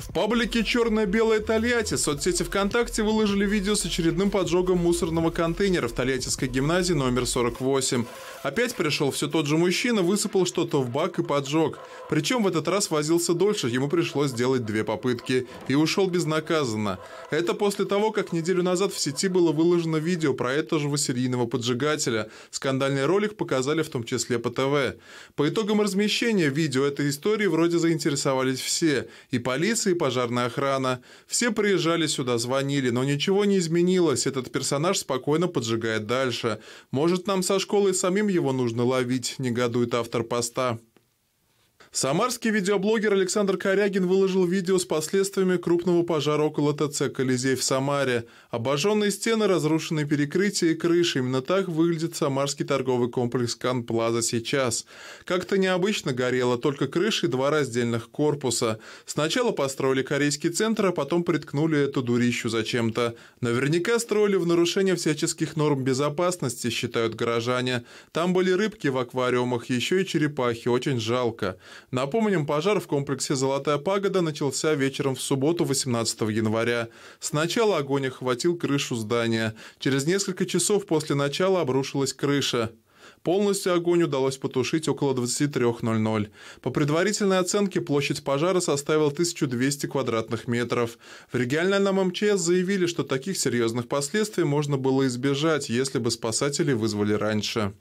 В паблике «Черно-белое Тольятти» соцсети ВКонтакте выложили видео с очередным поджогом мусорного контейнера в Тольяттинской гимназии номер 48. Опять пришел все тот же мужчина, высыпал что-то в бак и поджег. Причем в этот раз возился дольше, ему пришлось сделать две попытки. И ушел безнаказанно. Это после того, как неделю назад в сети было выложено видео про этого же серийного поджигателя. Скандальный ролик показали в том числе по ТВ. По итогам размещения видео этой истории вроде заинтересовались все. И полиция, полиции, пожарная охрана. Все приезжали сюда, звонили, но ничего не изменилось. Этот персонаж спокойно поджигает дальше. Может, нам со школы самим его нужно ловить, негодует автор поста. Самарский видеоблогер Александр Корягин выложил видео с последствиями крупного пожара около ТЦ «Колизей» в Самаре. Обожженные стены, разрушенные перекрытия и крыши. Именно так выглядит самарский торговый комплекс «Кан Плаза» сейчас. Как-то необычно горело только крыши и два раздельных корпуса. Сначала построили корейский центр, а потом приткнули эту дурищу зачем-то. Наверняка строили в нарушение всяческих норм безопасности, считают горожане. Там были рыбки в аквариумах, еще и черепахи, очень жалко. Напомним, пожар в комплексе «Золотая пагода» начался вечером в субботу 18 января. Сначала огонь охватил крышу здания. Через несколько часов после начала обрушилась крыша. Полностью огонь удалось потушить около 23.00. По предварительной оценке площадь пожара составила 1200 квадратных метров. В региональном МЧС заявили, что таких серьезных последствий можно было избежать, если бы спасатели вызвали раньше.